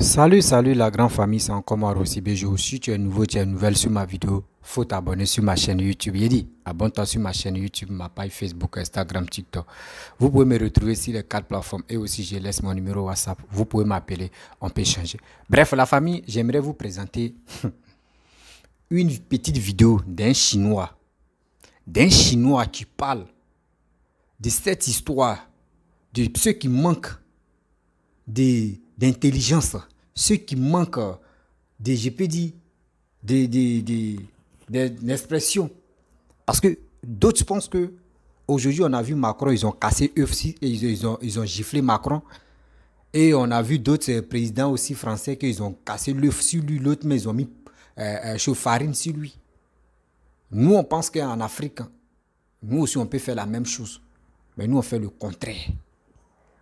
Salut, salut la grande famille, c'est encore moi Rossi Bejou, Si tu es nouveau, tu es nouvelle sur ma vidéo, faut t'abonner sur ma chaîne YouTube. Il dit, abonne-toi sur ma chaîne YouTube, ma page Facebook, Instagram, TikTok. Vous pouvez me retrouver sur les quatre plateformes et aussi je laisse mon numéro WhatsApp. Vous pouvez m'appeler, on peut changer. Bref, la famille, j'aimerais vous présenter une petite vidéo d'un Chinois, d'un Chinois qui parle de cette histoire, de ceux qui manquent des d'intelligence, ceux qui manquent euh, des GPD, des... des des d'expression. Parce que d'autres pensent que aujourd'hui on a vu Macron, ils ont cassé eux aussi, ils, ils, ont, ils ont giflé Macron. Et on a vu d'autres euh, présidents aussi français qu'ils ont cassé l'œuf sur lui, l'autre, mais ils ont mis euh, euh farine sur lui. Nous, on pense qu'en Afrique, nous aussi, on peut faire la même chose. Mais nous, on fait le contraire.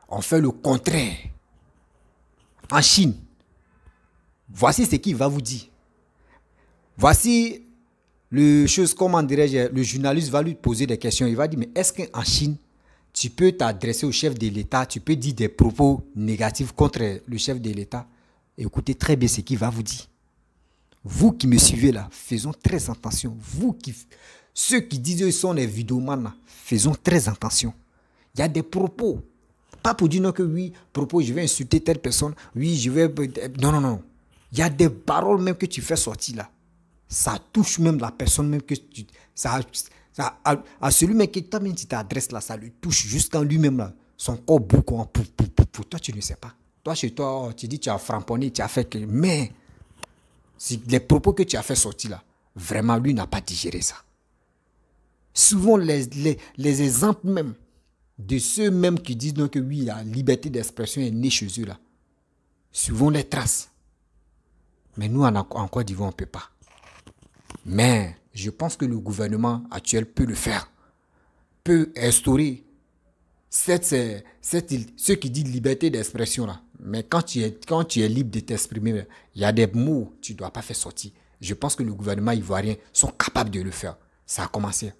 On fait le contraire en Chine. Voici ce qu'il va vous dire. Voici le chose, comment dirais-je, le journaliste va lui poser des questions. Il va dire, mais est-ce qu'en Chine, tu peux t'adresser au chef de l'État, tu peux dire des propos négatifs contre le chef de l'État Écoutez très bien ce qu'il va vous dire. Vous qui me suivez là, faisons très attention. Vous qui, ceux qui disent qu'ils sont des vidéomanes faisons très attention. Il y a des propos pas pour dire non que oui, propos, je vais insulter telle personne, oui, je vais... Non, non, non. Il y a des paroles même que tu fais sortir là. Ça touche même la personne même que tu... Ça, à, celui même qui toi-même tu t'adresses là, ça le touche jusqu'en lui-même là. Son corps beaucoup en pour Toi, tu ne sais pas. Toi, chez toi, tu dis tu as framponné, tu as fait que... Mais les propos que tu as fait sortir là, vraiment, lui n'a pas digéré ça. Souvent, les, les, les exemples même de ceux mêmes qui disent donc que oui, la liberté d'expression est née chez eux là. Suivons les traces. Mais nous, en, en Côte d'Ivoire, on ne peut pas. Mais je pense que le gouvernement actuel peut le faire, peut instaurer cette, ce qui dit liberté d'expression là. Mais quand tu es, quand tu es libre de t'exprimer, il y a des mots que tu ne dois pas faire sortir. Je pense que le gouvernement ivoirien sont capables de le faire. Ça a commencé.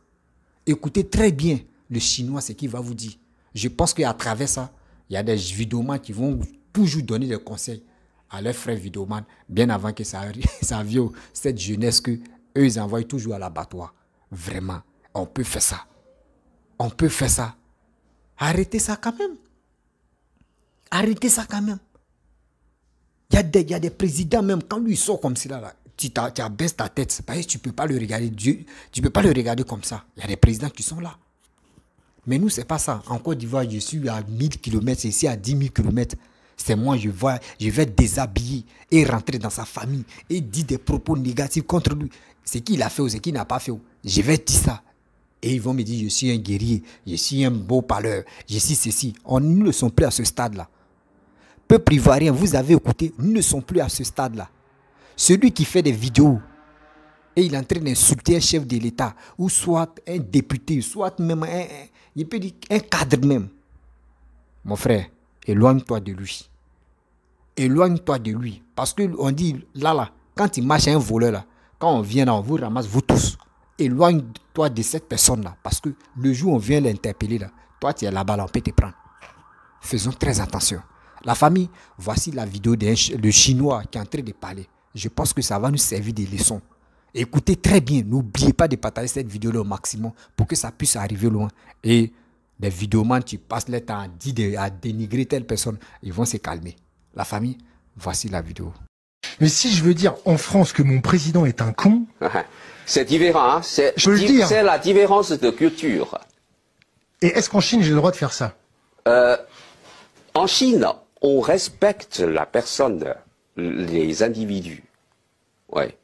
Écoutez très bien le chinois, c'est qui va vous dire. Je pense qu'à travers ça, il y a des vidéomans qui vont toujours donner des conseils à leurs frères vidéomans, bien avant que ça, ça vienne cette jeunesse que eux, ils envoient toujours à l'abattoir. Vraiment, on peut faire ça. On peut faire ça. Arrêtez ça quand même. Arrêtez ça quand même. Il y, a des, des présidents même, quand lui sort comme cela, là, tu, tu abaisses ta tête. tu peux pas le regarder. Dieu, tu ne peux pas le regarder comme ça. Il y a des présidents qui sont là. Mais nous, ce n'est pas ça. En Côte d'Ivoire, je suis à 1000 km, ici à 10 000 km. C'est moi, je, vois, je vais déshabiller et rentrer dans sa famille et dire des propos négatifs contre lui. Ce qu'il a fait ou ce qu'il n'a pas fait, je vais dire ça. Et ils vont me dire, je suis un guerrier, je suis un beau parleur, je suis ceci. On, nous ne sommes plus à ce stade-là. Peuple ivoirien, vous avez écouté, nous ne sommes plus à ce stade-là. Celui qui fait des vidéos et il est en train d'insulter un chef de l'État, ou soit un député, soit même un il peut dire un cadre même. Mon frère, éloigne-toi de lui. Éloigne-toi de lui. Parce qu'on dit, là, là, quand il marche un voleur, là, quand on vient on vous ramasse, vous tous. Éloigne-toi de cette personne-là. Parce que le jour où on vient l'interpeller, là, toi, tu es là-bas, là, on peut te prendre. Faisons très attention. La famille, voici la vidéo d'un le chinois qui est en train de parler. Je pense que ça va nous servir des leçons. Écoutez très bien. N'oubliez pas de partager cette vidéo-là au maximum pour que ça puisse arriver loin. Et les vidéomans, tu passes le temps à dénigrer telle personne. Ils vont se calmer. La famille, voici la vidéo. Mais si je veux dire en France que mon président est un con. Ah, c'est différent, hein. c'est la différence de culture. Et est-ce qu'en Chine, j'ai le droit de faire ça euh, En Chine, on respecte la personne, les individus. Ouais.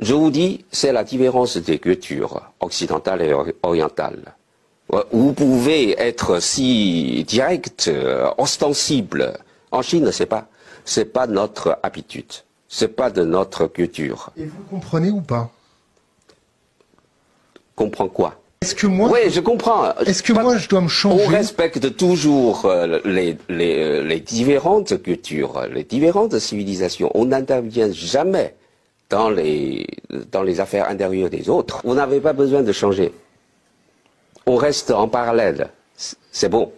Je vous dis, c'est la différence des cultures occidentales et orientales. Euh, vous pouvez être si direct, euh, ostensible. En Chine, c'est pas, c'est pas notre habitude, c'est pas de notre culture. Et vous comprenez ou pas Comprends quoi Est-ce que moi Oui, je comprends. Est-ce que moi je dois me changer On respecte toujours euh, les, les, les différentes cultures, les différentes civilisations. On n'intervient jamais dans les, dans les affaires intérieures des autres. Vous n'avez pas besoin de changer. On reste en parallèle. C'est bon.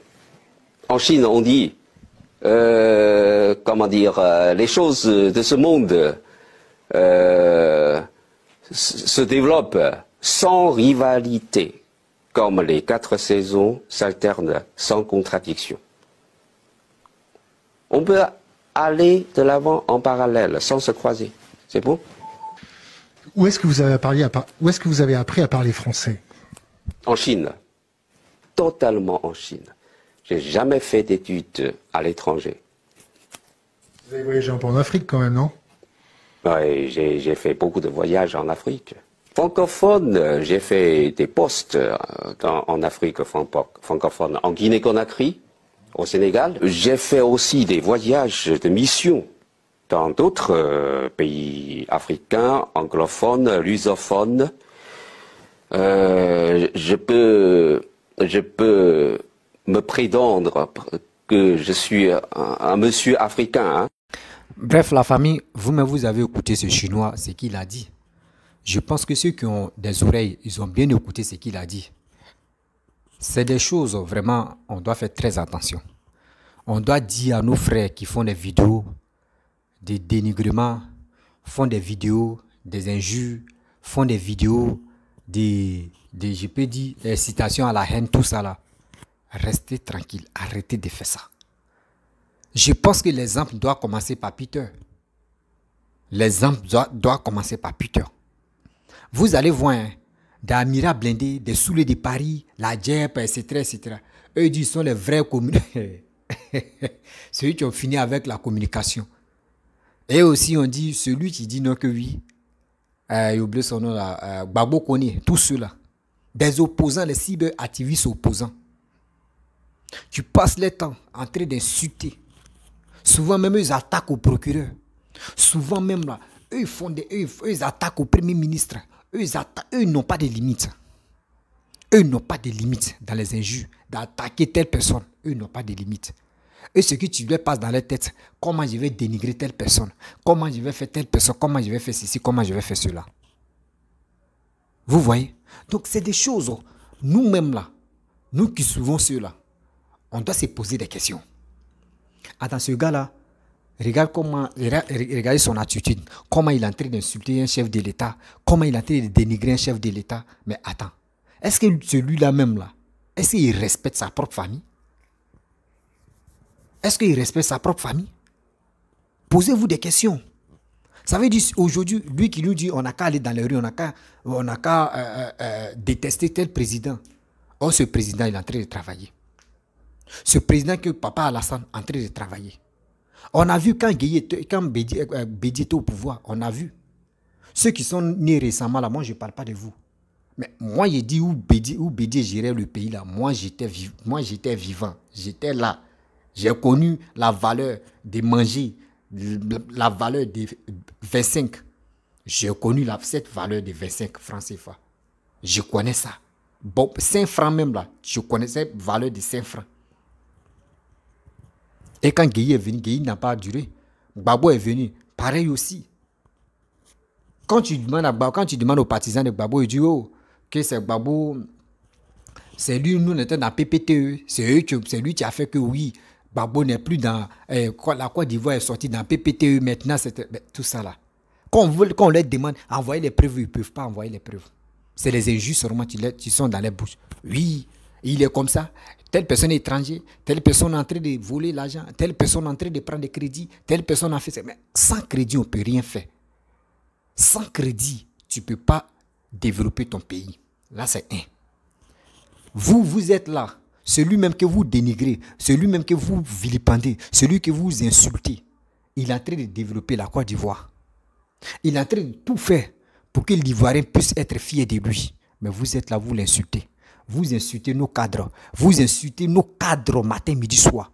En Chine, on dit, euh, comment dire, euh, les choses de ce monde euh, se développent sans rivalité, comme les quatre saisons s'alternent sans contradiction. On peut aller de l'avant en parallèle, sans se croiser. C'est bon où est-ce que vous avez appris à, parler français En Chine. Totalement en Chine. J'ai jamais fait d'études à l'étranger. Vous avez voyagé un peu en Afrique quand même, non Oui, j'ai fait beaucoup de voyages en Afrique. Francophone, j'ai fait des postes euh, en Afrique francophone, en Guinée-Conakry, au Sénégal. J'ai fait aussi des voyages de mission dans d'autres euh, pays africains, anglophones, lusophones, euh, je, peux, je peux me prétendre que je suis un, monsieur africain. Hein. Bref, la famille, vous-même, vous avez écouté ce chinois, ce qu'il a dit. Je pense que ceux qui ont des oreilles, ils ont bien écouté ce qu'il a dit. C'est des choses, vraiment, on doit faire très attention. On doit dire à nos frères qui font des vidéos des dénigrements... font des vidéos, des injures, font des vidéos, des, des je peux dire, citations à la haine, tout ça là. Restez tranquille, arrêtez de faire ça. Je pense que l'exemple doit commencer par Peter. L'exemple doit, doit, commencer par Peter. Vous allez voir hein, des Amira blindés, des souliers de Paris, la JEP, etc., etc. Eux, ils sont les vrais communistes. Ceux qui ont fini avec la communication. Et aussi, on dit celui qui dit non que oui, euh, il oublie son nom là, euh, Babo Kone, tous ceux-là, des opposants, les cyberactivistes opposants. Tu passes le temps en train d'insulter. Souvent même, ils attaquent au procureur. Souvent même, là, eux, ils font des, attaquent au premier ministre. Eux, ils, n'ont pas de limites. Eux n'ont pas de limites dans les injures, d'attaquer telle personne. Eux n'ont pas de limites. Et ce que tu lui passes dans la tête, comment je vais dénigrer telle personne, comment je vais faire telle personne, comment je vais faire ceci, comment je vais faire cela. Vous voyez Donc c'est des choses, nous-mêmes là, nous qui suivons ceux-là, on doit se poser des questions. Attends, ce gars-là, regarde comment, regarde son attitude, comment il est en train d'insulter un chef de l'État, comment il est en train de dénigrer un chef de l'État. Mais attends, est-ce que celui-là même là, est-ce qu'il respecte sa propre famille est-ce qu'il respecte sa propre famille Posez-vous des questions. Ça veut dire aujourd'hui, lui qui nous dit on n'a qu'à aller dans les rues, on n'a qu'à euh, euh, euh, détester tel président. Oh, ce président, il est en train de travailler. Ce président que papa Alassane est en train de travailler. On a vu quand, quand était au pouvoir, on a vu. Ceux qui sont nés récemment, là, moi, je ne parle pas de vous. Mais moi, j'ai dit où Bédié où gérait le pays, là. Moi, j'étais vivant. J'étais là. J'ai connu la valeur de manger, la valeur de 25. J'ai connu cette valeur de 25 francs CFA. Je connais ça. Bon, 5 francs même là, je connais cette valeur de 5 francs. Et quand Guy est venu, Gueye n'a pas duré. Babo est venu, pareil aussi. Quand tu demandes, à quand tu demandes aux partisans de Babo, ils disent oh, que c'est Babo, c'est lui, nous on était dans PPTE, c'est lui qui a fait que oui, Babo n'est plus dans. Euh, la Côte d'Ivoire est sortie dans PPTE maintenant, euh, ben, tout ça là. Quand on, leur demande, envoyer les preuves, ils ne peuvent pas envoyer les preuves. C'est les injustes seulement qui, sont dans les bouches. Oui, il est comme ça. Telle personne est étrangère, telle personne est en train de voler l'argent, telle personne est en train de prendre des crédits, telle personne a fait Mais sans crédit, on ne peut rien faire. Sans crédit, tu ne peux pas développer ton pays. Là, c'est un. Vous, vous êtes là. Celui même que vous dénigrez, celui même que vous vilipendez, celui que vous insultez, il est en train de développer la Côte d'Ivoire. Il est en train de tout faire pour que l'Ivoirien puisse être fier de lui. Mais vous êtes là, vous l'insultez. Vous insultez nos cadres. Vous insultez nos cadres matin, midi, soir.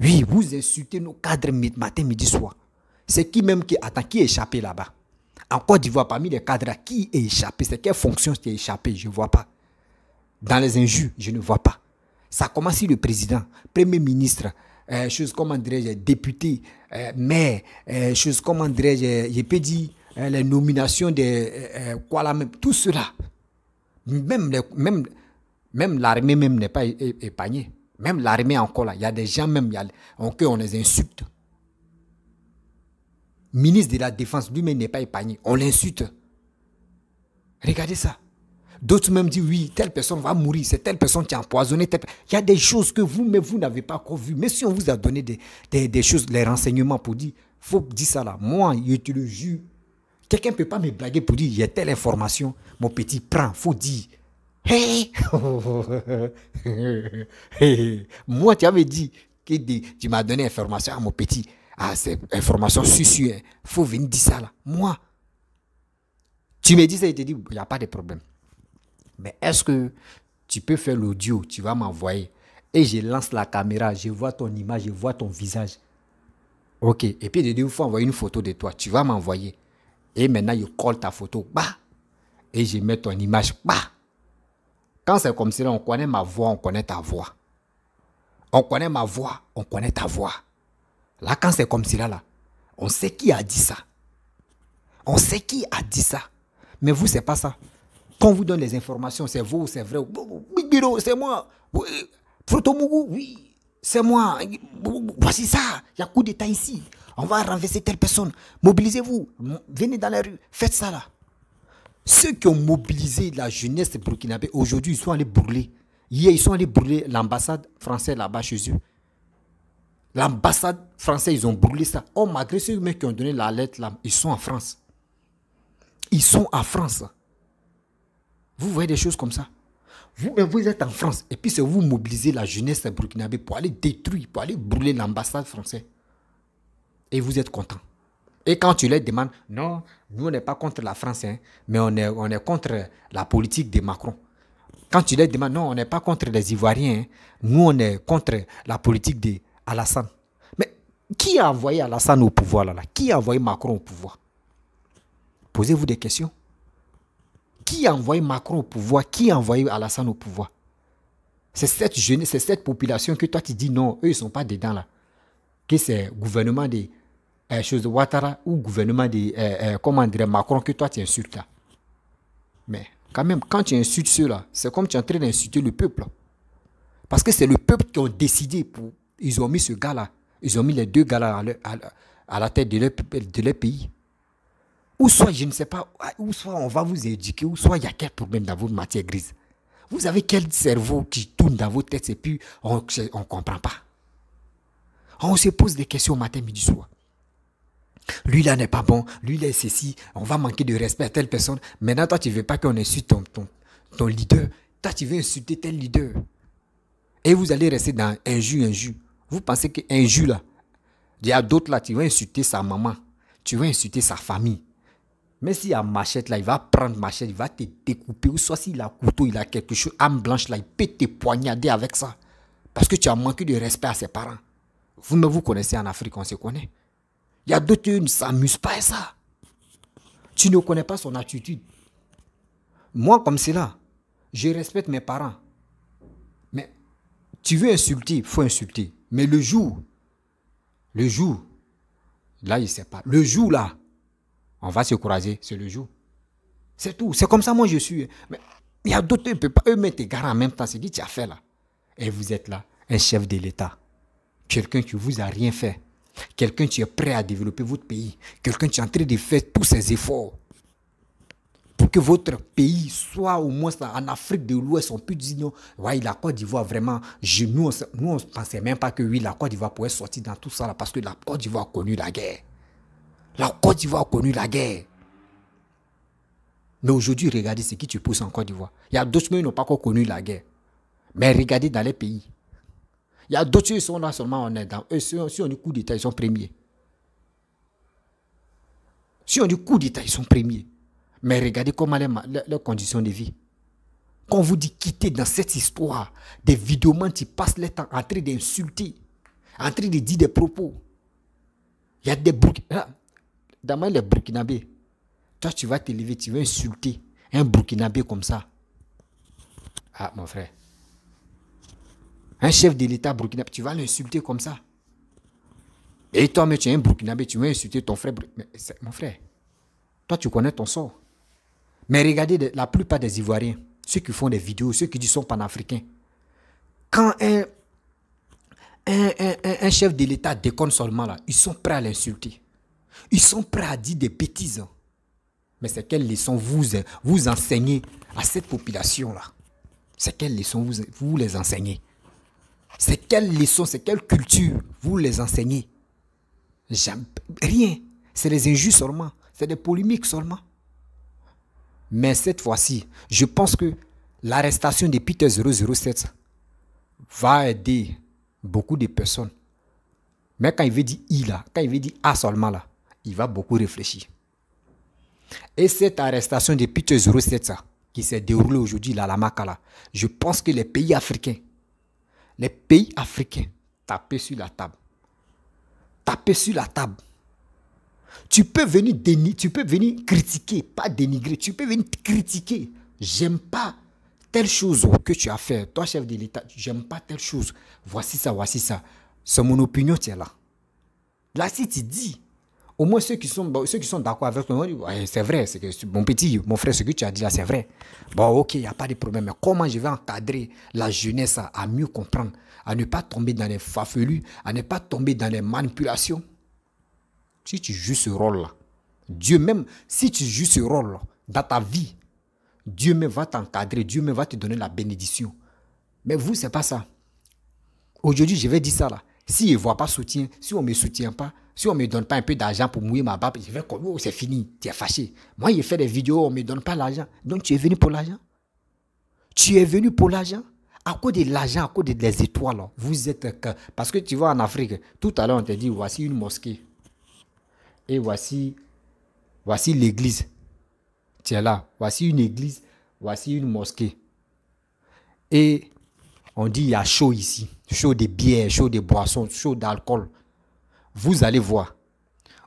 Oui, vous insultez nos cadres matin, midi, soir. C'est qui même qui attend, qui est échappé là-bas En Côte d'Ivoire, parmi les cadres, qui est échappé C'est quelle fonction qui est échappée Je ne vois pas. Dans les injures, je ne vois pas. Ça commence si le président, premier ministre, euh, chose comme euh, député, euh, maire, chose comme je peux dire, les nominations de quoi là même, tout cela. Même, même, même l'armée même n'est pas épargnée. Même l'armée encore là, il y a des gens même, on, les insulte. Ministre de la Défense lui-même n'est pas épargné, on l'insulte. Regardez ça. D'autres même disent, oui, telle personne va mourir, c'est telle personne qui a empoisonné. Telle... Il y a des choses que vous, mais vous n'avez pas encore vues. Mais si on vous a donné des, des, des choses, les renseignements pour dire, faut dire ça là. Moi, je te le jure. Quelqu'un ne peut pas me blaguer pour dire, il y a telle information, mon petit, prends, faut dire. Hey! Moi, tu avais dit que tu m'as donné information à mon petit. Ah, c'est information Il faut venir dire ça là. Moi, tu me dis ça, je te dis, il n'y a pas de problème mais est-ce que tu peux faire l'audio, tu vas m'envoyer. Et je lance la caméra, je vois ton image, je vois ton visage. Ok, et puis de deux fois, envoyer une photo de toi, tu vas m'envoyer. Et maintenant, je colle ta photo, bah, et je mets ton image, bah. Quand c'est comme cela on connaît ma voix, on connaît ta voix. On connaît ma voix, on connaît ta voix. Là, quand c'est comme cela, là, on sait qui a dit ça. On sait qui a dit ça. Mais vous, c'est pas ça. Quand on vous donne les informations, c'est vous, c'est vrai. Big Biro, c'est moi. Frotomougou, oui, c'est moi. Voici ça. Il y a coup d'État ici. On va renverser telle personne. Mobilisez-vous. Venez dans la rue. Faites ça là. Ceux qui ont mobilisé la jeunesse burkinabé, aujourd'hui, ils sont allés brûler. Hier, ils sont allés brûler l'ambassade française là-bas chez eux. L'ambassade française, ils ont brûlé ça. Oh, malgré ceux qui ont donné la lettre là, ils sont en France. Ils sont en France. Vous voyez des choses comme ça vous êtes en France et puis c'est vous mobilisez la jeunesse burkinabé pour aller détruire, pour aller brûler l'ambassade française. Et vous êtes content. Et quand tu leur demandes, non, nous on n'est pas contre la France, hein, mais on est, on est contre la politique de Macron. Quand tu leur demandes, non, on n'est pas contre les Ivoiriens, hein, nous on est contre la politique d'Alassane. Mais qui a envoyé Alassane au pouvoir là, là Qui a envoyé Macron au pouvoir Posez-vous des questions. Qui a envoyé Macron au pouvoir Qui a envoyé Alassane au pouvoir C'est cette jeunesse, c'est cette population que toi tu dis non, eux ils ne sont pas dedans là. Que c'est gouvernement des choses euh, de Ouattara ou gouvernement des euh, euh comment Macron que toi tu insultes là. Mais quand même, quand tu insultes ceux-là, c'est comme tu es en train d'insulter le peuple. Parce que c'est le peuple qui a décidé pour. Ils ont mis ce gars-là. Ils ont mis les deux gars-là à, la tête de leur, de leur pays ou soit je ne sais pas, ah, ou soit on va vous éduquer, ou soit il y a quel problème dans votre matière grise. Vous avez quel cerveau qui tourne dans vos têtes et puis on ne comprend pas. On se pose des questions au matin, midi, soir. Lui là n'est pas bon, lui là est ceci, on va manquer de respect à telle personne. Maintenant, toi, tu ne veux pas qu'on insulte ton, leader. Toi, tu veux insulter tel leader. Et vous allez rester dans un jus, un jus. Vous pensez qu'un jus là, il y a d'autres là, tu veux insulter sa maman, tu veux insulter sa famille. Mais s'il y a machette là, il va prendre machette, il va te découper. Ou soit s'il a couteau, il a quelque chose, âme blanche là, il peut te poignarder avec ça. Parce que tu as manqué de respect à ses parents. Vous ne vous connaissez en Afrique, on se connaît. Il y a d'autres qui ne s'amusent pas à ça. Tu ne connais pas son attitude. Moi, comme cela, je respecte mes parents. Mais tu veux insulter, il faut insulter. Mais le jour, le jour, là, il ne sait pas. Le jour là, on va se croiser, c'est le jour. C'est tout. C'est comme ça, moi, je suis. Mais il y a d'autres, ils ne peuvent pas eux mettre gars en même temps. C'est dit tu as fait là Et vous êtes là, un chef de l'État. Quelqu'un qui vous a rien fait. Quelqu'un qui est prêt à développer votre pays. Quelqu'un qui est en train de faire tous ses efforts pour que votre pays soit au moins en Afrique de l'Ouest, on peut dire non, ouais, la Côte d'Ivoire, vraiment, je, nous, on ne pensait même pas que oui, la Côte d'Ivoire pourrait sortir dans tout ça, là, parce que la Côte d'Ivoire a connu la guerre. La Côte d'Ivoire a connu la guerre. Mais aujourd'hui, regardez ce qui tu pousses en Côte d'Ivoire. Il y a d'autres qui n'ont pas encore connu la guerre. Mais regardez dans les pays. Il y a d'autres qui sont là seulement en Si on dit coup d'État, ils sont premiers. Si on dit coup d'État, ils sont premiers. Mais regardez comment les, les, conditions de vie. Quand on vous dit quitter dans cette histoire, des vidéomans qui passent le temps en train d'insulter, en train de dire des propos. Il y a des boucs. D'abord, les Burkinabés, Toi, tu vas te lever, tu vas insulter un burkinabé comme ça. Ah, mon frère. Un chef de l'État burkinabé, tu vas l'insulter comme ça. Et toi, mais tu es un burkinabé, tu vas insulter ton frère. mon frère, toi, tu connais ton sort. Mais regardez la plupart des Ivoiriens, ceux qui font des vidéos, ceux qui disent sont panafricains. Quand un, un chef de l'État déconne seulement là, ils sont prêts à l'insulter. Ils sont prêts à dire des bêtises. Hein. Mais c'est quelle leçon vous, euh, vous enseignez à cette population-là C'est quelle leçon vous, vous les enseignez C'est quelle leçon, c'est quelle culture vous les enseignez Rien. C'est des injures seulement. C'est des polémiques seulement. Mais cette fois-ci, je pense que l'arrestation de Peter 007 va aider beaucoup de personnes. Mais quand il veut dire il » là, quand il veut dire A seulement là, il va beaucoup réfléchir. Et cette arrestation de Peter ça, qui s'est déroulée aujourd'hui à la Makala, je pense que les pays africains, les pays africains, tapez sur la table. tapez sur la table. Tu peux venir tu peux venir critiquer, pas dénigrer, tu peux venir critiquer. J'aime pas telle chose que tu as fait. Toi, chef de l'État, j'aime pas telle chose. Voici ça, voici ça. C'est mon opinion, tiens là. Là, si tu dis au moins ceux qui sont, bah, ceux qui sont d'accord avec toi, c'est vrai, c'est que mon petit, mon frère, ce que tu as dit là, c'est vrai. Bon, ok, il n'y a pas de problème. Mais comment je vais encadrer la jeunesse à, mieux comprendre, à ne pas tomber dans les fafelus, à ne pas tomber dans les manipulations Si tu joues ce rôle-là, Dieu même, si tu joues ce rôle dans ta vie, Dieu même va t'encadrer, Dieu même va te donner la bénédiction. Mais vous, c'est pas ça. Aujourd'hui, je vais dire ça là. Si ne voit pas soutien, si on ne me soutient pas, si on ne me donne pas un peu d'argent pour mouiller ma barbe, je vais comme, oh, c'est fini, tu es fâché. Moi, je fais des vidéos, on ne me donne pas l'argent. Donc, tu es venu pour l'argent. Tu es venu pour l'argent. À cause de l'argent, à cause des étoiles, hein. vous êtes. Parce que tu vois, en Afrique, tout à l'heure, on te dit, voici une mosquée. Et voici, voici l'église. Tiens là, voici une église, voici une mosquée. Et on dit il y a chaud ici, chaud des bières, chaud des boissons, chaud d'alcool. Vous allez voir.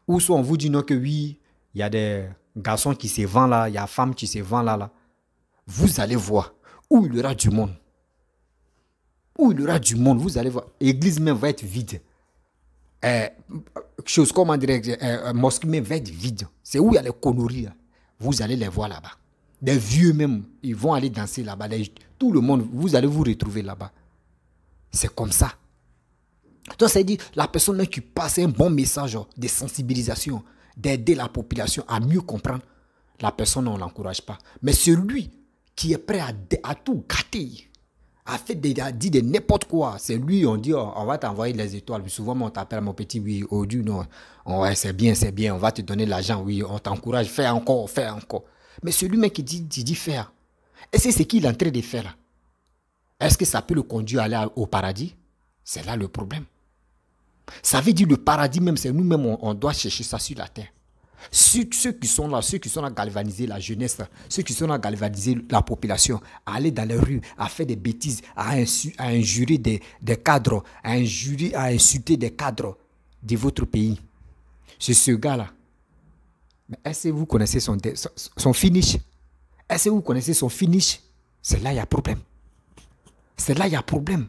Ou soit on vous dit non que oui, il y a des garçons qui se vendent là, il y a femmes qui se vendent là, là. Vous allez voir où il y aura du monde. Où il y aura du monde, vous allez voir. L'église même va être vide. Euh, chose, comment dire, euh, eh, mosquée même va être vide. C'est où il y a les conneries. Vous allez les voir là-bas. Des vieux même, ils vont aller danser là-bas. Tout le monde, vous allez vous retrouver là-bas. C'est comme ça. Donc, c'est dit. la personne qui passe un bon message de sensibilisation, d'aider la population à mieux comprendre, la personne, on ne l'encourage pas. Mais celui qui est prêt à, tout gâter, à fait des, n'importe quoi. C'est lui, on dit, oh, on va t'envoyer les étoiles. Souvent, on t'appelle mon petit, oui, oh non, c'est bien, c'est bien, on va te donner l'argent, oui, on t'encourage, fais encore, fais encore. Mais celui même qui dit, dit, Et faire, ce qu'il est en train de faire là Est-ce que ça peut le conduire à aller au paradis C'est là le problème. Ça veut dire le paradis même, c'est nous-mêmes, on, doit chercher ça sur la terre. Ceux, qui sont là, ceux qui sont à galvaniser la jeunesse, ceux qui sont à galvaniser la population, à aller dans les rues, à faire des bêtises, à, injurer des, des, cadres, à injurer, à insulter des cadres de votre pays. C'est ce gars-là mais est-ce que vous connaissez son, finish Est-ce que vous connaissez son finish C'est là qu'il y a problème. C'est là il y a problème.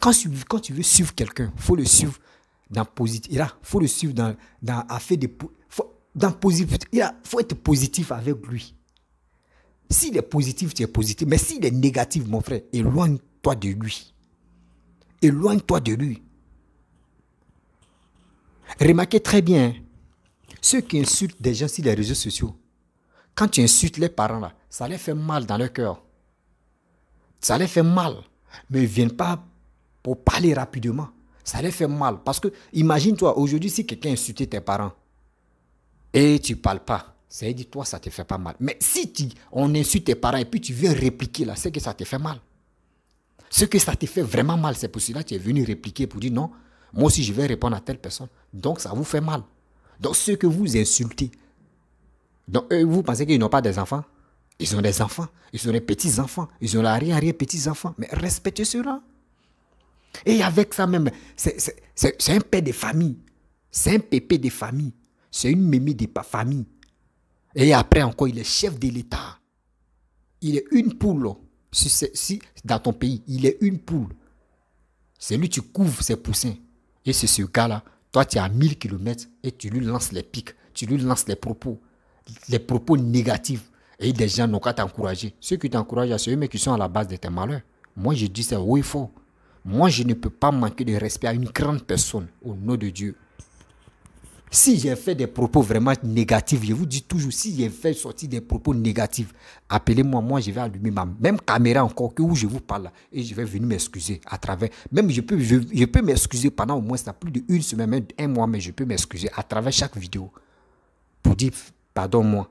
Quand tu, veux suivre quelqu'un, il faut le suivre dans positif. Il faut le suivre dans, dans positif. Il faut être positif avec lui. S'il est positif, tu es positif. Mais s'il est négatif, mon frère, éloigne-toi de lui. Éloigne-toi de lui. Remarquez très bien, hein, ceux qui insultent des gens sur les réseaux sociaux, quand tu insultes les parents, là, ça les fait mal dans leur cœur. Ça les fait mal. Mais ils ne viennent pas pour parler rapidement. Ça les fait mal. Parce que, imagine-toi, aujourd'hui, si quelqu'un insultait tes parents et tu ne parles pas, ça dit, toi, ça te fait pas mal. Mais si tu, on insulte tes parents et puis tu viens répliquer, là, c'est que ça te fait mal. Ce que ça te fait vraiment mal, c'est pour cela que tu es venu répliquer pour dire non, moi aussi je vais répondre à telle personne. Donc ça vous fait mal. Donc ceux que vous insultez, donc euh, vous pensez qu'ils n'ont pas des enfants Ils ont des enfants, ils ont des petits-enfants, ils ont rien rien, petits enfants Mais respectez cela. Et avec ça même, c'est un père de famille. C'est un pépé de famille. C'est une mémé de famille. Et après encore, il est chef de l'État. Il est une poule. Oh. dans ton pays, il est une poule. C'est lui qui couvre ses poussins. Et c'est ce gars-là toi, tu es à 1000 km et tu lui lances les pics, tu lui lances les propos, les propos négatifs. Et des gens n'ont qu'à t'encourager. Ceux qui t'encouragent, ceux eux qui sont à la base de tes malheurs. Moi, je dis c'est oui, faux. Moi, je ne peux pas manquer de respect à une grande personne au nom de Dieu. Si j'ai fait des propos vraiment négatifs, je vous dis toujours, si j'ai fait sortir des propos négatifs, appelez-moi, moi je vais allumer ma même caméra encore que où je vous parle et je vais venir m'excuser à travers. Même je peux, je, peux m'excuser pendant au moins ça, plus d'une semaine, même un mois, mais je peux m'excuser à travers chaque vidéo pour dire pardon-moi.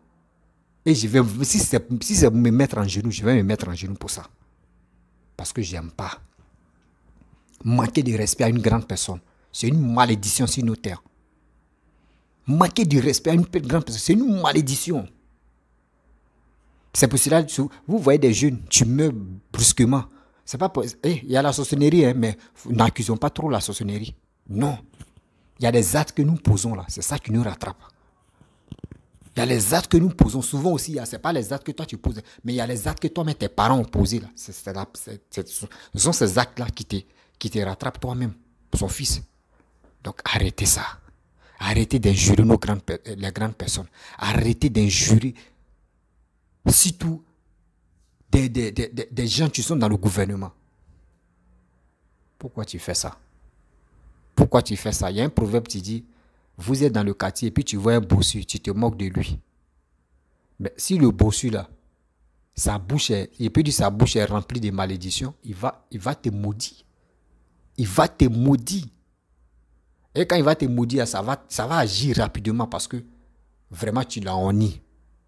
Et je vais, si c'est si me mettre en genoux, je vais me mettre en genoux pour ça. Parce que j'aime pas. Manquer de respect à une grande personne, c'est une malédiction sur nos terres. Manquer du respect à une grande personne, c'est une malédiction. C'est pour cela que vous voyez des jeunes, tu meurs brusquement. C'est pas eh, Il y a la sorcellerie, hein, mais n'accusons pas trop la sorcellerie. Non. Il y a des actes que nous posons là. C'est ça qui nous rattrape. Il y a les actes que nous posons. Souvent aussi, hein, ce n'est pas les actes que toi tu poses, mais il y a les actes que toi mais tes parents ont posés. Là. ce sont ces actes-là qui qui te rattrapent toi-même, son fils. Donc arrêtez ça. Arrêtez d'injurer nos euh, les grandes personnes. Arrêtez d'injurer surtout des, des, gens qui sont dans le gouvernement. Pourquoi tu fais ça Pourquoi tu fais ça Il y a un proverbe qui dit, vous êtes dans le quartier et puis tu vois un bossu, tu te moques de lui. Mais si le bossu là, sa bouche est, il peut dire sa bouche est remplie de malédiction, il va, il va te maudire. Il va te maudire. Et quand il va te maudire, ça va, ça va agir rapidement parce que vraiment tu l'as honni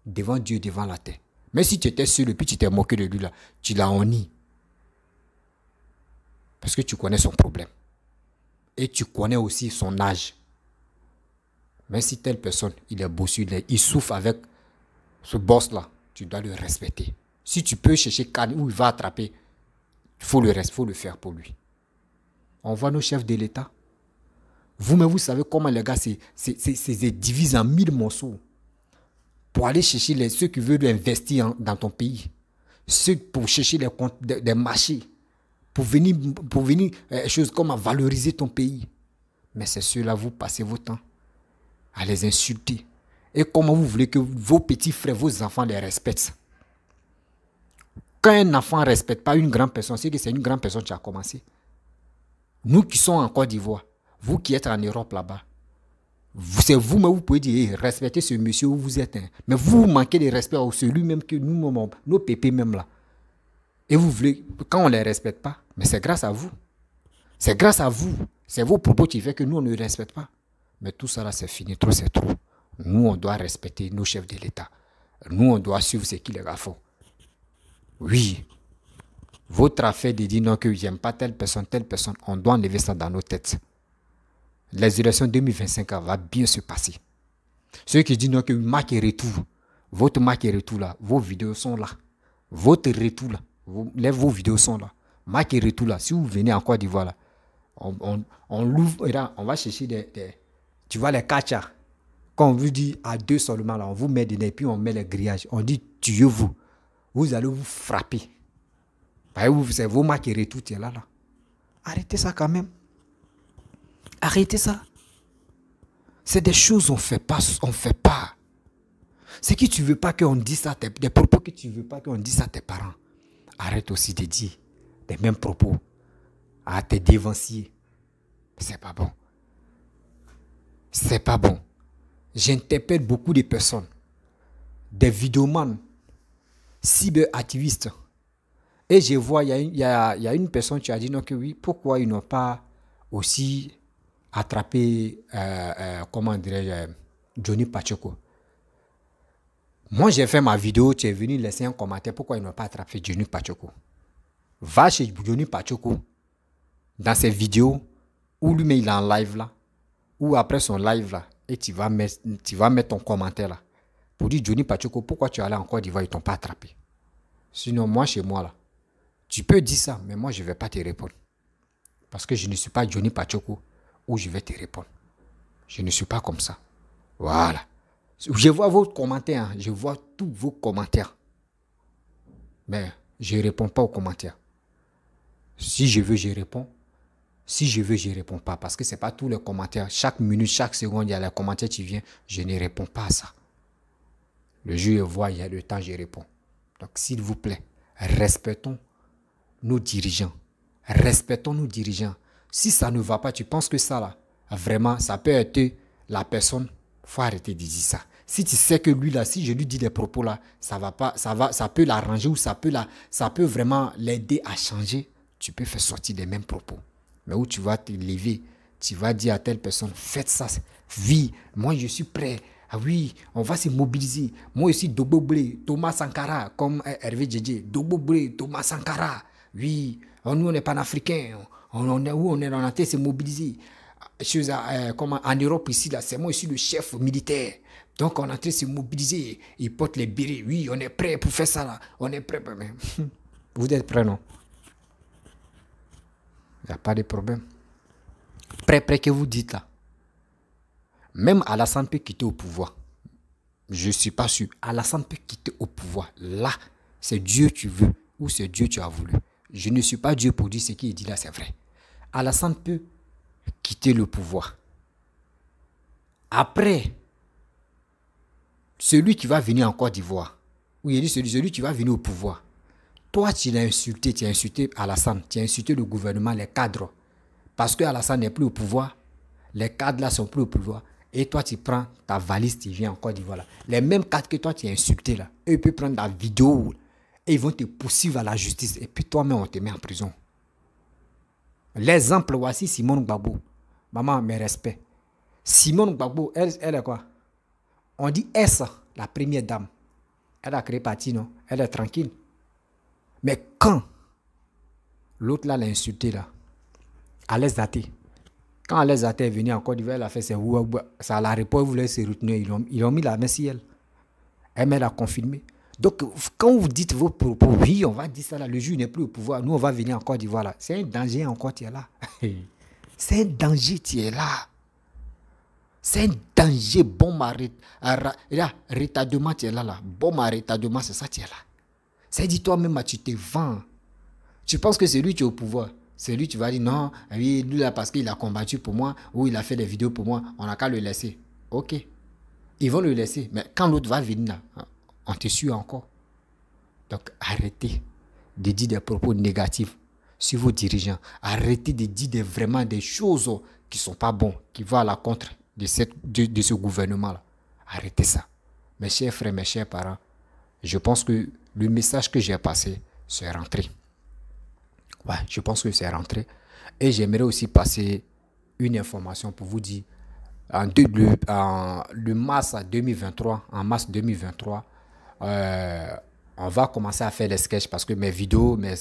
devant Dieu, devant la terre. Mais si tu étais sur le puis tu t'es moqué de lui là, tu l'as honni. Parce que tu connais son problème. Et tu connais aussi son âge. Mais si telle personne, il est bossu, il, souffre avec ce boss-là, tu dois le respecter. Si tu peux chercher Khan où il va attraper, il faut le, faut le faire pour lui. On voit nos chefs de l'État vous-même, vous savez comment les gars se, divisent en mille morceaux pour aller chercher les, ceux qui veulent investir dans ton pays, ceux pour chercher les, des, marchés, pour venir, pour venir euh, choses comme valoriser ton pays. Mais c'est ceux-là, vous passez vos temps à les insulter. Et comment vous voulez que vos petits frères, vos enfants les respectent Quand un enfant respecte pas une grande personne, c'est que c'est une grande personne qui a commencé. Nous qui sommes en Côte d'Ivoire, vous qui êtes en Europe là-bas, c'est vous mais vous pouvez dire, respectez ce monsieur où vous êtes. Hein. Mais vous manquez de respect à celui-même que nous, nos pépés même là. Et vous voulez, quand on ne les respecte pas, mais c'est grâce à vous. C'est grâce à vous. C'est vos propos qui font que nous, on ne les respecte pas. Mais tout ça là, c'est fini. Trop, c'est trop. Nous, on doit respecter nos chefs de l'État. Nous, on doit suivre ce qu'ils font. Oui. Votre affaire de dire non, que j'aime pas telle personne, telle personne, on doit enlever ça dans nos têtes les élections 2025 va bien se passer. Ceux qui disent non que Mac tout retour, votre Mac tout retour là, vos vidéos sont là. Votre retour là, vos, les, vos vidéos sont là. Mac tout retour là, si vous venez en Côte d'Ivoire là, on, on, on l'ouvre on va chercher des, tu vois les kachas. Quand on vous dit à deux seulement là, on vous met des nez, puis on met les grillages. On dit tuez-vous. Vous allez vous frapper. C'est vos Mac est retour, là là. Arrêtez ça quand même. Arrêtez ça. C'est des choses on fait pas, on fait pas. Ce qui tu veux pas qu'on dise ça, des propos que tu veux pas qu'on dise à tes parents. Arrête aussi de dire les mêmes propos à tes dévanciers. C'est pas bon. C'est pas bon. J'interpelle beaucoup de personnes, des vidéomanes, cyberactivistes. Et je vois, il y, y, a une personne qui a dit non, que oui, pourquoi ils n'ont pas aussi Attraper... Euh, euh, comment dirais-je, Johnny Pacheco. Moi, j'ai fait ma vidéo, tu es venu laisser un commentaire. Pourquoi ils n'ont pas attrapé Johnny Pacheco Va chez Johnny Pacheco, dans ses vidéos, où lui, il en live là, ou après son live là, et tu vas mettre, tu vas mettre ton commentaire là. Pour dire, Johnny Pacheco, pourquoi tu es allé en Côte d'Ivoire, ils ne t'ont pas attrapé. Sinon, moi, chez moi là, tu peux dire ça, mais moi, je ne vais pas te répondre. Parce que je ne suis pas Johnny Pacheco je vais te répondre. Je ne suis pas comme ça. Voilà. Je vois vos commentaires, hein. je vois tous vos commentaires. Mais je ne réponds pas aux commentaires. Si je veux, je réponds. Si je veux, je réponds pas. Parce que ce n'est pas tous les commentaires. Chaque minute, chaque seconde, il y a les commentaires qui viennent. Je ne réponds pas à ça. Le jour, je vois, il y a le temps, je réponds. Donc, s'il vous plaît, respectons nos dirigeants. Respectons nos dirigeants. Si ça ne va pas, tu penses que ça, là, vraiment, ça peut être la personne. faut arrêter de dire ça. Si tu sais que lui, là, si je lui dis des propos, là, ça va pas, ça va, ça peut l'arranger ou ça peut, la, ça peut vraiment l'aider à changer, tu peux faire sortir des mêmes propos. Mais où tu vas te lever, tu vas dire à telle personne, faites ça, vie, moi je suis prêt. Ah oui, on va se mobiliser. Moi aussi, Doboblé... Thomas Sankara, comme Hervé Djedje, Doboblé... Thomas Sankara. Oui, nous on est panafricains. On, est où on est, en train de se mobiliser. en Europe, ici, là, c'est moi, aussi le chef militaire. Donc, on est en train de se mobiliser. Ils portent les birets. Oui, on est prêt pour faire ça, là. On est prêt. Vous êtes prêts, non Il n'y a pas de problème. Prêt, prêt que vous dites, là. Même à Alassane peut quitter au pouvoir. Je ne suis pas sûr. Alassane peut quitter au pouvoir. Là, c'est Dieu tu veux ou c'est Dieu tu as voulu. Je ne suis pas Dieu pour dire ce qu'il dit là, c'est vrai. Alassane peut quitter le pouvoir. Après, celui qui va venir en Côte d'Ivoire, oui il dit celui, celui qui va venir au pouvoir, toi tu l'as insulté, tu as insulté Alassane, tu as insulté le gouvernement, les cadres. Parce que Alassane n'est plus au pouvoir, les cadres là sont plus au pouvoir. Et toi, tu prends ta valise, tu viens en Côte d'Ivoire. Les mêmes cadres que toi, tu as insulté là. Eux, peuvent prendre la vidéo et ils vont te poursuivre à la justice. Et puis toi-même, on te met en prison. L'exemple, voici Simone Gbagbo. Maman, mes respects. Simone Gbagbo, elle, est quoi On dit S, la première dame. Elle a créé partie non Elle est tranquille. Mais quand l'autre là l'a insulté, là, à Daté, quand Alex Daté est venu en Côte d'Ivoire, elle a fait ses ça la réponse, voulait se retenir. Ils ont, ils ont mis la main sur elle. Elle m'a confirmé. Donc, quand vous dites vos propos, oui, on va dire ça là, le juge n'est plus au pouvoir, nous, on va venir encore. dire voilà. C'est un danger encore, tu es là. C'est un danger, tu es là. C'est un danger, bon retardement, tu es là, là. Bon retardement, c'est ça, tu es là. C'est dit toi-même, tu te vends. Tu penses que c'est lui qui est au pouvoir. C'est lui, tu vas dire non, oui, lui là, parce qu'il a combattu pour moi, ou il a fait des vidéos pour moi, on n'a qu'à le laisser. Ok. Ils vont le laisser. Mais quand l'autre va venir là, hein, on te suit encore. Donc arrêtez de dire des propos négatifs sur vos dirigeants. Arrêtez de dire vraiment des choses qui ne sont pas bonnes, qui vont à la contre de, cette, de, ce gouvernement-là. Arrêtez ça. Mes chers frères, mes chers parents, je pense que le message que j'ai passé, c'est rentré. Ouais, je pense que c'est rentré. Et j'aimerais aussi passer une information pour vous dire, en, le, le mars 2023, en mars 2023, euh, on va commencer à faire des sketchs parce que mes vidéos, mes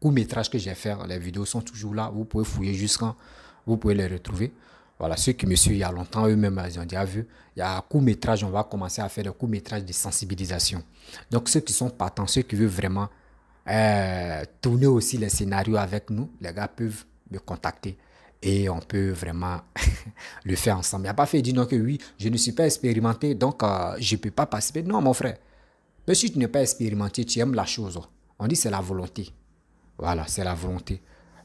courts-métrages que j'ai faire, les vidéos sont toujours là. Vous pouvez fouiller jusqu'en, vous pouvez les retrouver. Voilà, ceux qui me suivent il y a longtemps, eux-mêmes, ils ont déjà vu. Il y a un court-métrage, on va commencer à faire des courts-métrages de sensibilisation. Donc, ceux qui sont partants, ceux qui veulent vraiment euh, tourner aussi les scénarios avec nous, les gars peuvent me contacter et on peut vraiment le faire ensemble. Il n'y a pas fait dire non que oui, je ne suis pas expérimenté, donc euh, je ne peux pas participer. Non, mon frère, mais si tu n'es pas expérimenté, tu aimes la chose. On dit c'est la volonté. Voilà, c'est la volonté.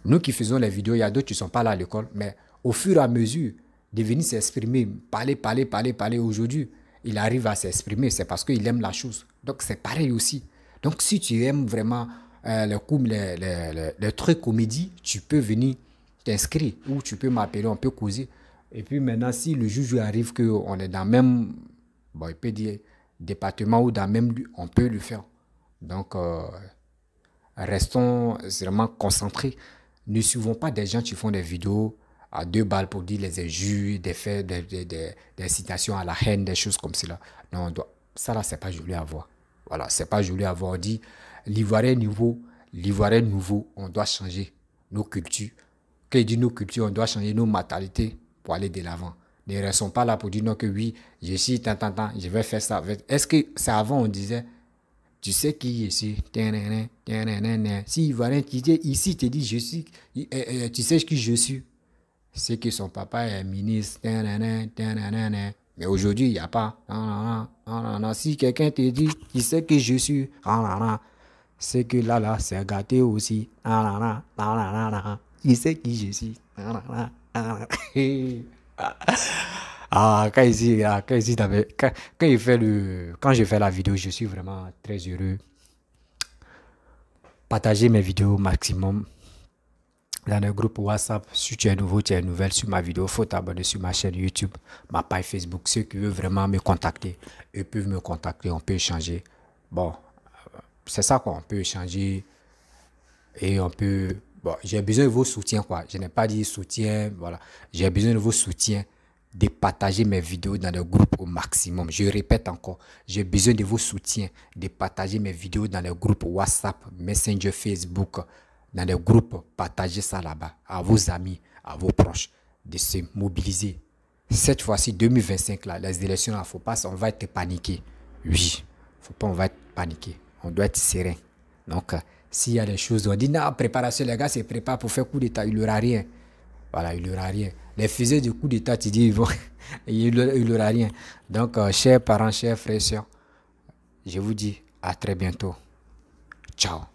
Nous qui faisons les vidéos, il y a d'autres qui ne sont pas là à l'école, mais au fur et à mesure de venir s'exprimer, parler, parler, parler, parler aujourd'hui, il arrive à s'exprimer, c'est parce qu'il aime la chose. Donc c'est pareil aussi. Donc si tu aimes vraiment le euh, les, comédie, tu peux venir t'inscrire ou tu peux m'appeler, on peut causer. Et puis maintenant, si le juge arrive qu'on est dans même, bon, il peut dire, département ou dans même lieu, on peut le faire. Donc, euh, restons vraiment concentrés. Ne suivons pas des gens qui font des vidéos à deux balles pour dire les injures, des faits, des, des, citations à la haine, des choses comme cela. Non, on doit, ça là, c'est pas joli à voir. Voilà, c'est pas joli à voir. On dit, l'ivoirien nouveau, l'ivoirien nouveau, on doit changer nos cultures. Que dit nos cultures, on doit changer nos mentalités pour aller de l'avant. Ne restons pas là pour dire non que oui, je suis tant, tant, tant, je vais faire ça. Est-ce que ça avant on disait, tu sais qui je suis Si Ivoirien qui ici te dit, je suis, tu sais qui je suis C'est que son papa est ministre. Mais aujourd'hui, il n'y a pas. Si quelqu'un te dit, tu sais qui je suis C'est que là, là, c'est gâté aussi. Tu sais qui je suis ah, quand ah, fait le, quand je fais la vidéo, je suis vraiment très heureux. partager mes vidéos au maximum dans le groupe WhatsApp. Si tu es nouveau, tu es nouvelle sur ma vidéo, faut t'abonner sur ma chaîne YouTube, ma page Facebook. Ceux qui veulent vraiment me contacter, ils peuvent me contacter, on peut échanger. Bon, c'est ça qu'on peut échanger et on peut Bon, j'ai besoin de vos soutiens, quoi. Je n'ai pas dit soutien, voilà. J'ai besoin de vos soutiens de partager mes vidéos dans le groupe au maximum. Je répète encore, j'ai besoin de vos soutiens, de partager mes vidéos dans le groupe WhatsApp, Messenger, Facebook, dans le groupe, partagez ça là-bas, à vos amis, à vos proches, de se mobiliser. Cette fois-ci, 2025, là, les élections faut pas... on va être paniqué. Oui, faut pas, on va être paniqué. On doit être serein. Donc, s'il y a des choses, on dit non, préparation, les gars c'est préparé pour faire coup d'État, il n'y aura rien. Voilà, il n'y aura rien. Les fusées du coup d'État, tu dis, ils il n'y aura rien. Donc, euh, chers parents, chers frères et sœurs, je vous dis à très bientôt. Ciao.